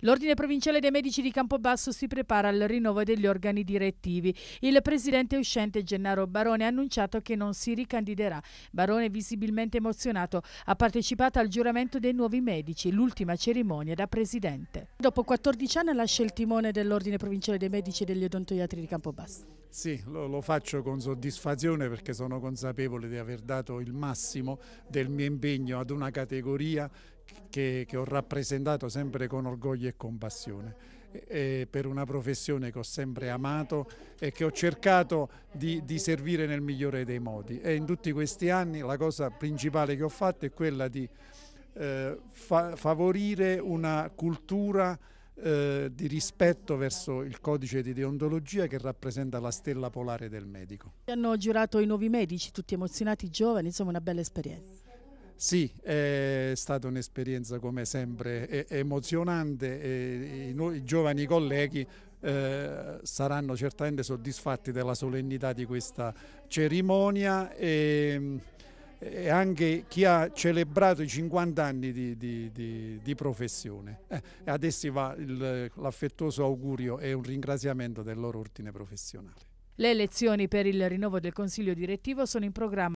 L'Ordine Provinciale dei Medici di Campobasso si prepara al rinnovo degli organi direttivi. Il presidente uscente Gennaro Barone ha annunciato che non si ricandiderà. Barone, visibilmente emozionato, ha partecipato al giuramento dei nuovi medici, l'ultima cerimonia da presidente. Dopo 14 anni lascia il timone dell'Ordine Provinciale dei Medici e degli Odontoiatri di Campobasso. Sì, lo, lo, faccio con soddisfazione perché sono consapevole di aver dato il massimo del mio impegno ad una categoria che, che ho rappresentato sempre con orgoglio e compassione, passione per una professione che ho sempre amato e che ho cercato di, di, servire nel migliore dei modi. E in tutti questi anni la cosa principale che ho fatto è quella di eh, fa favorire una cultura eh, di rispetto verso il codice di deontologia che rappresenta la stella polare del medico. Hanno giurato i nuovi medici, tutti emozionati, giovani, insomma una bella esperienza. Sì, è stata un'esperienza come sempre emozionante e i, i giovani colleghi eh, saranno certamente soddisfatti della solennità di questa cerimonia e, e anche chi ha celebrato i 50 anni di, di, di, di professione. Eh, ad essi va l'affettuoso augurio e un ringraziamento del loro ordine professionale. Le elezioni per il rinnovo del Consiglio direttivo sono in programma.